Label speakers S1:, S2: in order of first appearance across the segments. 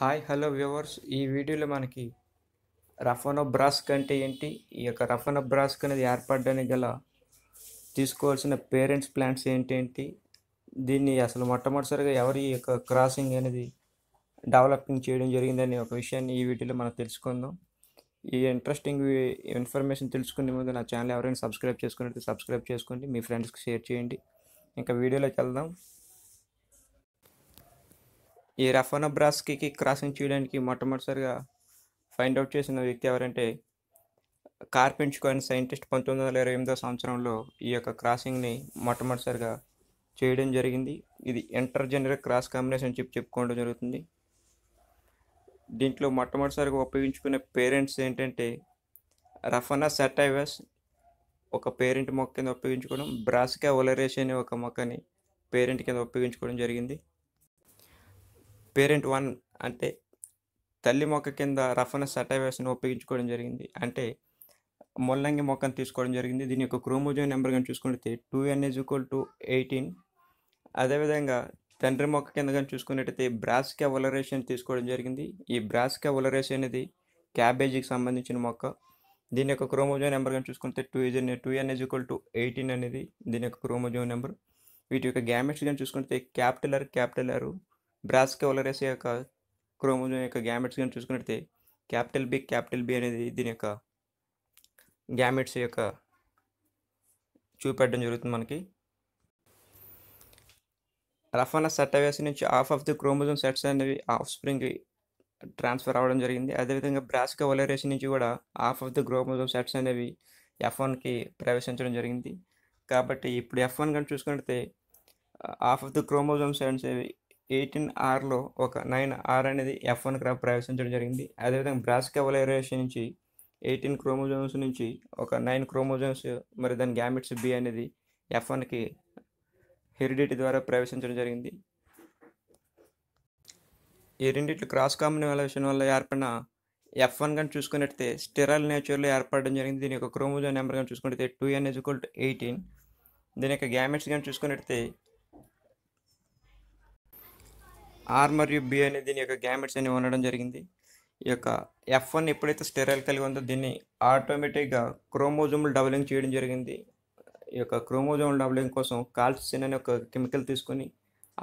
S1: hi hello viewers ఈ వీడియోలో మనకి బ్రాస్క్ అంటే ఏంటి ఈ యొక్క బ్రాస్క్ అనేది ఏర్పడడానికి గల తీసుకోవాల్సిన పేరెంట్స్ ప్లాన్స్ ఏంటేంటి దీన్ని అసలు మొట్టమొదటిసారిగా ఎవరి యొక్క క్రాసింగ్ అనేది డెవలపింగ్ చేయడం జరిగిందనే ఒక విషయాన్ని ఈ వీడియోలో మనం తెలుసుకుందాం ఈ ఇంట్రెస్టింగ్ ఇన్ఫర్మేషన్ తెలుసుకునే ముందు నా ఛానల్ ఎవరైనా సబ్స్క్రైబ్ చేసుకున్నట్టు సబ్స్క్రైబ్ చేసుకోండి మీ ఫ్రెండ్స్కి షేర్ చేయండి ఇంకా వీడియోలోకి వెళ్దాం ఈ రఫనబ్రాస్కి క్రాసింగ్ చేయడానికి మొట్టమొదటిసారిగా ఫైండ్ అవుట్ చేసిన వ్యక్తి ఎవరంటే కార్పించుకో అనే సైంటిస్ట్ పంతొమ్మిది వందల ఇరవై ఎనిమిదో సంవత్సరంలో ఈ యొక్క క్రాసింగ్ని మొట్టమొదటిసారిగా చేయడం జరిగింది ఇది జనరల్ క్రాస్ కాంబినేషన్ చెప్పి చెప్పుకోవడం జరుగుతుంది దీంట్లో మొట్టమొదటిసారిగా ఉపయోగించుకునే పేరెంట్స్ ఏంటంటే రఫనా సెటైవస్ ఒక పేరెంట్ మొక్క కింద ఉపయోగించుకోవడం బ్రాస్కా ఒలరేషన్ అనే ఒక మొక్కని పేరెంట్ కింద ఉపయోగించుకోవడం జరిగింది పేరెంట్ వన్ అంటే తల్లి మొక్క కింద రఫన అటావేషన్ ఉపయోగించుకోవడం జరిగింది అంటే ముల్లంగి మొక్కను తీసుకోవడం జరిగింది దీని యొక్క క్రోమోజోన్ నెంబర్ కానీ చూసుకుంటే two n is equal to eighteen అదేవిధంగా తండ్రి మొక్క కింద కానీ చూసుకున్నట్టయితే బ్రాస్కా ఒలరేషన్ తీసుకోవడం జరిగింది ఈ బ్రాస్కా ఒలరేషన్ అనేది క్యాబేజీకి సంబంధించిన మొక్క దీని యొక్క క్రోమోజోన్ నెంబర్ కానీ చూసుకుంటే two is two n is equal to eighteen అనేది దీని యొక్క క్రోమోజోన్ నెంబర్ వీటి యొక్క గ్యామెట్స్ కానీ చూసుకుంటే క్యాపిటల్ ఆరు బ్రాస్ కవలరస్ యొక్క క్రోమోజోమ్ యొక్క గ్యామెట్స్ కానీ చూసుకున్నట్టే క్యాపిటల్ బి క్యాపిటల్ బి అనేది దీని యొక్క గ్యామెట్స్ యొక్క చూపెట్టడం జరుగుతుంది మనకి రఫానా సట్టవేసి నుంచి half of the chromosome sets అనేవి ఆఫ్ స్ప్రింగ్ ట్రాన్స్ఫర్ అవ్వడం జరిగింది అదేవిధంగా బ్రాస్కా వలరేషన్ నుంచి కూడా half of the chromosome sets అనేవి ఎఫ్ వన్కి ప్రవేశించడం జరిగింది కాబట్టి ఇప్పుడు ఎఫ్ వన్ కానీ చూసుకుంటే half of the chromosome sets అనేవి ఎయిటీన్ ఆర్లో ఒక నైన్ ఆర్ అనేది ఎఫ్ వన్ క్రాప్ ప్రవేశించడం జరిగింది అదేవిధంగా బ్రాస్ కెవలైరేషన్ నుంచి ఎయిటీన్ క్రోమోజోమ్స్ నుంచి ఒక నైన్ క్రోమోజోమ్స్ మరి దాని గ్యామిట్స్ బి అనేది ఎఫ్ వన్కి హెరిడిటీ ద్వారా ప్రవేశించడం జరిగింది ఈ రెండిట్లు క్రాస్ కాంబినేషన్ వల్ల ఏర్పడిన ఎఫ్ వన్ కానీ చూసుకున్నట్టయితే స్టెరాల్ నేచర్లో ఏర్పడడం జరిగింది దీని యొక్క క్రోమోజోమ్ నెంబర్ కానీ చూసుకున్నట్టయితే two n equal to eighteen దీని యొక్క గ్యామెట్స్ కానీ చూసుకున్నట్టయితే ఆర్ మరియు బి అనే దీని యొక్క గ్యామెట్స్ అనేవి ఉండడం జరిగింది ఈ యొక్క ఎఫ్ వన్ ఎప్పుడైతే స్టెరైల్ కలిగి ఉందో దీన్ని ఆటోమేటిక్గా క్రోమోజోమ్లు డబలింగ్ చేయడం జరిగింది ఈ యొక్క క్రోమోజోమ్ డబలింగ్ కోసం కాల్సిన్ అనే ఒక కెమికల్ తీసుకొని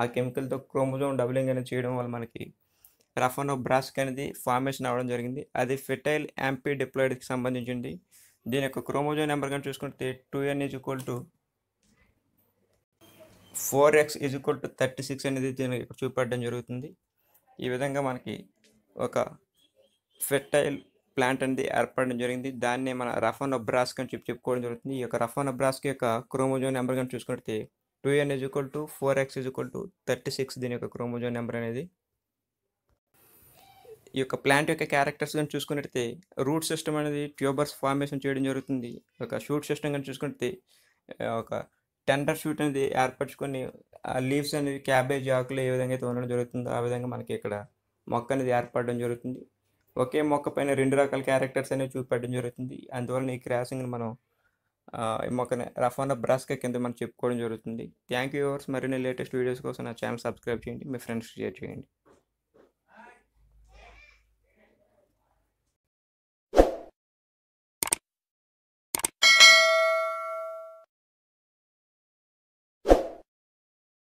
S1: ఆ కెమికల్తో క్రోమోజోమ్ డబలింగ్ అనేది చేయడం వల్ల మనకి రఫనో బ్రాస్క్ అనేది ఫార్మేషన్ అవ్వడం జరిగింది అది ఫెటైల్ యాంపీ డిప్లాయిడ్కి సంబంధించింది దీని యొక్క క్రోమోజోమ్ నెంబర్ కానీ చూసుకుంటే two n is equal to four x is equal to thirty six అనేది దీనికి ఇక్కడ చూపెట్టడం జరుగుతుంది ఈ విధంగా మనకి ఒక ఫెర్టైల్ ప్లాంట్ అనేది ఏర్పడడం జరిగింది దాన్ని మన రఫన్ అబ్రాస్క్ అని చెప్పి చెప్పుకోవడం జరుగుతుంది ఈ యొక్క రఫన్ అబ్రాస్క్ యొక్క క్రోమోజోన్ నెంబర్ కానీ చూసుకుంటే two n is equal to four x is equal to thirty six దీని యొక్క క్రోమోజోన్ నెంబర్ అనేది ఈ యొక్క ప్లాంట్ యొక్క క్యారెక్టర్స్ కానీ చూసుకున్నట్టయితే రూట్ సిస్టమ్ అనేది ట్యూబర్స్ ఫార్మేషన్ చేయడం జరుగుతుంది ఒక షూట్ సిస్టమ్ కానీ చూసుకుంటే ఒక టెండర్ షూట్ అనేది ఏర్పరచుకొని లీవ్స్ అనేది క్యాబేజ్ ఆకులు ఏ విధంగా అయితే ఉండడం జరుగుతుందో ఆ విధంగా మనకి ఇక్కడ మొక్క అనేది ఏర్పడడం జరుగుతుంది ఒకే మొక్క పైన రెండు రకాల క్యారెక్టర్స్ అనేవి చూపెట్టడం జరుగుతుంది అందువలన ఈ క్రాసింగ్ని మనం ఈ మొక్కని రఫ్ అన్న బ్రస్క కింద మనం చెప్పుకోవడం జరుగుతుంది థ్యాంక్ యూ యూవర్స్ మరిన్ని లేటెస్ట్ వీడియోస్ కోసం నా ఛానల్ సబ్స్క్రైబ్ చేయండి మీ ఫ్రెండ్స్ షేర్ చేయండి